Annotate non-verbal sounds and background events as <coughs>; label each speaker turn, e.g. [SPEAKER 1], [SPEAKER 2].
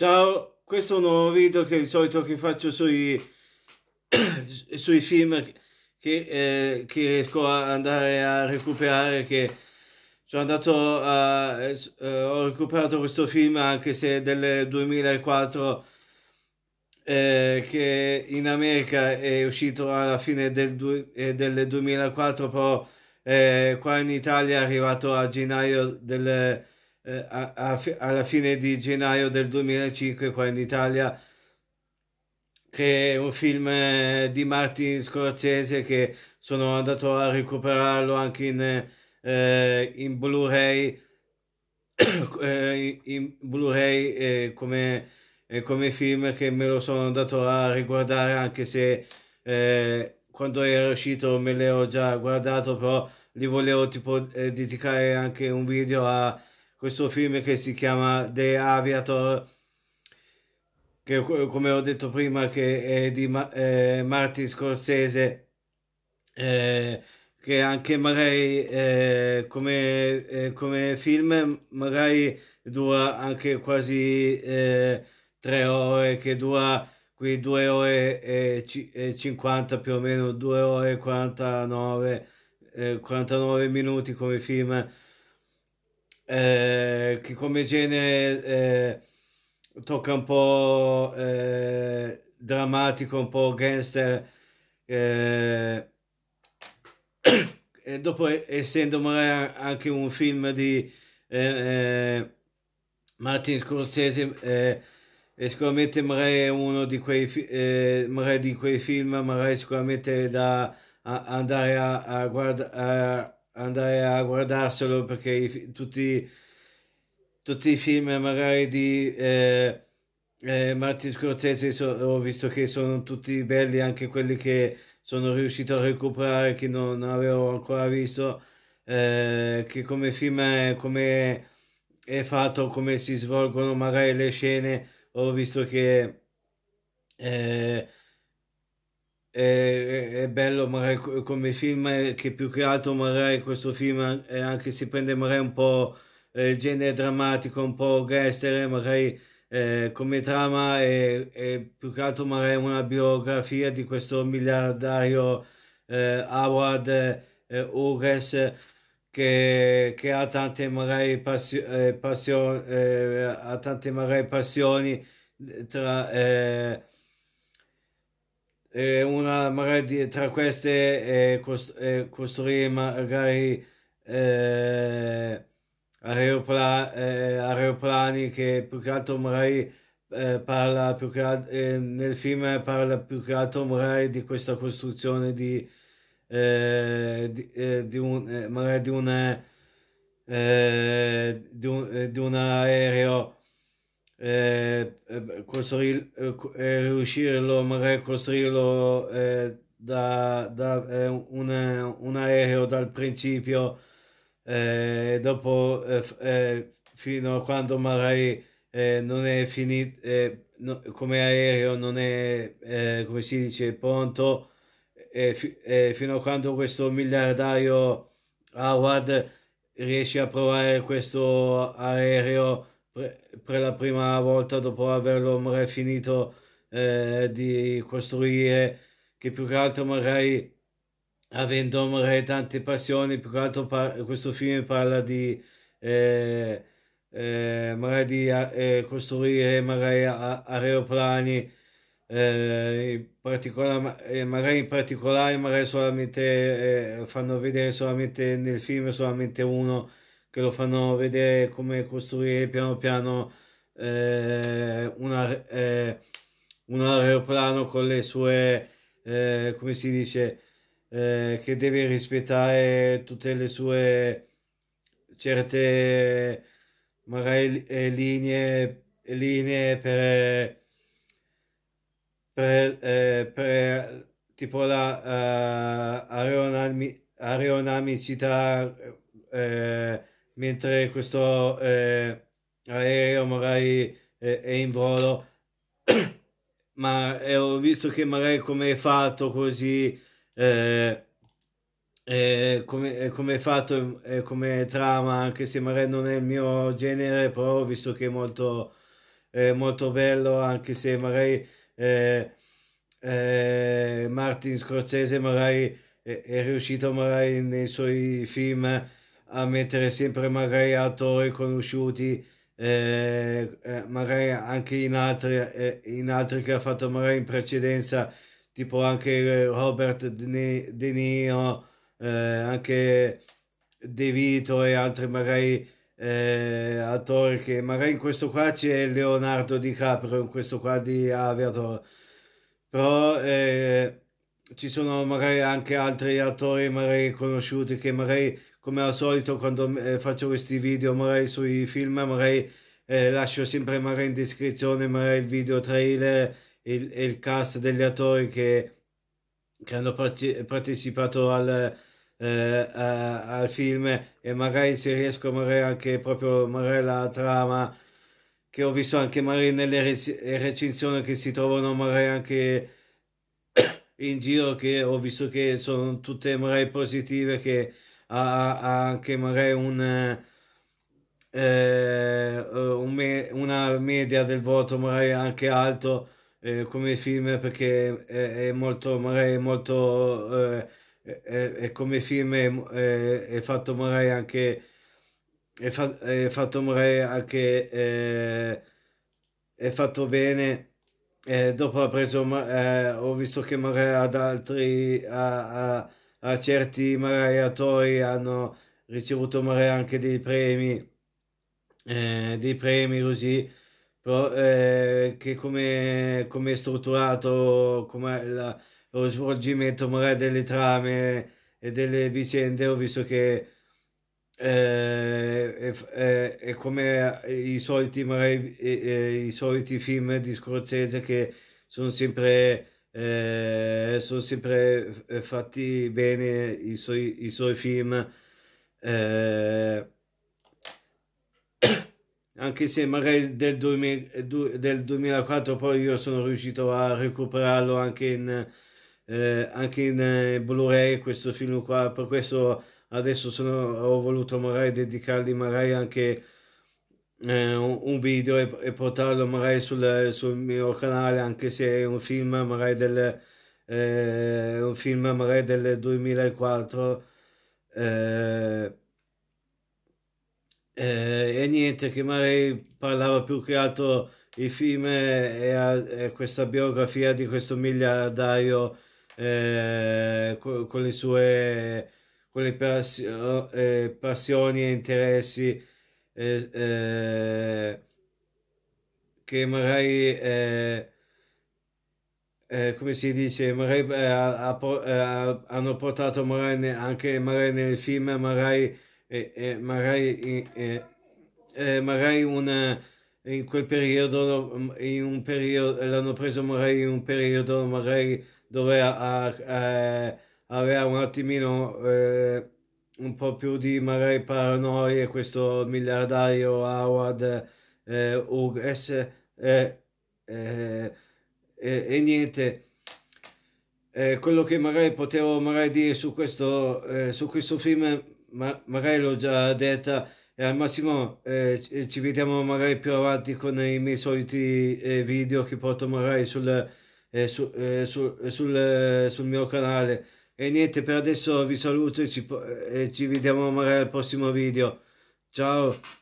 [SPEAKER 1] Ciao, questo è un nuovo video che di solito che faccio sui, <clears throat> sui film che, eh, che, riesco a andare a recuperare, che sono andato a, eh, ho recuperato questo film anche se del 2004 eh, che in America è uscito alla fine del, du, eh, del 2004, però eh, qua in Italia è arrivato a gennaio del eh, a, a, alla fine di gennaio del 2005 qua in Italia, che è un film eh, di Martin Scorsese che sono andato a recuperarlo anche in, eh, in Blu-ray, <coughs> eh, in Blu-ray eh, come, eh, come, film che me lo sono andato a riguardare anche se quando era uscito me l'ero già guardato però li volevo tipo dedicare anche un video a, questo film che si chiama The Aviator, che come ho detto prima che è di eh, Martin Scorsese, eh, che anche magari eh, come, eh, come, film magari dura anche quasi eh, tre ore, che dura qui 2 ore e, e 50 più o meno, 2 ore e 49, 49 eh, minuti come film eh, che come genere eh, tocca un po' eh, drammatico, un po' gangster. Eh, <coughs> e dopo, essendo magari anche un film di eh, Martin Scorsese, è sicuramente magari è uno di quei, magari di quei film, magari sicuramente da a, andare a, a guardare andare a guardarselo perché i, tutti, tutti i film magari di eh, eh, Martin Scorsese so, ho visto che sono tutti belli anche quelli che sono riuscito a recuperare che non, non avevo ancora visto eh, che come film è, come è fatto come si svolgono magari le scene ho visto che eh, è, è bello magari come film eh, che più che altro magari questo film eh, anche si prende magari un po' eh, il genere drammatico un po' gangster magari eh, come trama è, è, più che altro magari una biografia di questo miliardario eh, Howard eh, Ures che, che, ha tante magari passio, eh, passio, ha tante magari passioni tra eh, una magari tra queste eh, cost- eh, costruire magari aeropla- aeroplani che più che altro magari parla più che altro, nel film parla più che altro magari di questa costruzione di, di, di un magari di un, di un, di un aereo eh, eh costruirlo, eh, eh, riuscirlo, magari costruirlo eh, da, da eh, un, un, aereo dal principio e dopo fino a quando magari non è finito no, come aereo non è come si dice pronto fi, fino a quando questo miliardario Howard riesce a provare questo aereo per, la prima volta dopo averlo magari finito eh, di costruire, che più che altro magari avendo magari tante passioni, più che altro par- questo film parla di... Eh, eh, magari di eh, costruire magari a- aeroplani eh, in particolare eh, magari in particolare magari solamente eh, fanno vedere solamente nel film solamente uno che lo fanno vedere come costruire piano piano eh, una, eh, un aeroplano con le sue, eh, come si dice, eh, che deve rispettare tutte le sue certe magari eh, linee, linee per, per, eh, per tipo la uh, aeronamicità eh, mentre questo eh, aereo magari eh, è in volo, <clears throat> ma eh, ho visto che magari come è fatto così, eh, eh, eh come, è fatto come trama, anche se magari non è il mio genere, però visto che è molto, molto bello, anche se magari Martin Scorsese magari è, è riuscito magari nei suoi film a mettere sempre magari attori conosciuti, eh, eh, magari anche in altri, eh, in altri che ha fatto magari in precedenza, tipo anche eh, Robert De, De Niro, eh, anche De Vito e altri magari attori che magari in questo qua c'è Leonardo DiCaprio, in questo qua di Aviator, però ci sono magari anche altri attori magari conosciuti che magari come al solito quando eh, faccio questi video magari sui film magari eh, lascio sempre magari in descrizione magari il video trailer e il, il, cast degli attori che, che hanno partecipato al, eh, a, al film e magari se riesco magari anche proprio magari la trama che ho visto anche magari nelle recensioni che si trovano magari anche in giro che ho visto che sono tutte magari positive che a, a anche magari un, eh, eh, un me, una media del voto magari anche alto eh, come film perché è, è molto magari è molto eh, è, è, come film è, fatto magari anche è, fa, è fatto magari anche eh, è fatto bene eh, dopo ha preso, eh, ho visto che magari ad altri, a, a, a ah, certi maraiatori hanno ricevuto magari anche dei premi, eh, dei premi così, però, eh, che come, come è strutturato, come la, lo svolgimento magari delle trame e delle vicende, ho visto che eh, è, è, eh, è, come i soliti, magari, i, eh, eh, i soliti film di Scorsese che sono sempre eh, sono sempre eh, fatti bene i suoi, i suoi film, eh, anche se magari del, 2000, del, 2004 poi io sono riuscito a recuperarlo anche in, eh, anche in eh, Blu-ray questo film qua, per questo adesso sono, ho voluto magari dedicargli magari anche eh, un video e, e, portarlo magari sul, sul mio canale anche se è un film magari del, eh, un film magari del 2004 eh, eh, e niente che magari parlava più che altro il film e, questa biografia di questo miliardario eh, con, con, le sue con le eh, passioni e interessi eh, che magari eh, come si dice magari ha, ha, hanno portato magari ne, anche magari nel film magari magari, magari un in quel periodo in un periodo l'hanno preso magari in un periodo magari dove a, a, a, aveva un attimino un po' più di magari paranoia questo miliardario Howard eh, Hughes eh, eh, e niente. Eh, quello che magari potevo magari dire su questo, eh, su questo film, ma, magari l'ho già detta, e al massimo eh, ci vediamo magari più avanti con i miei soliti video che porto magari sul, su, sul, sul, sul mio canale. E niente, per adesso vi saluto e ci, e ci vediamo magari al prossimo video. Ciao!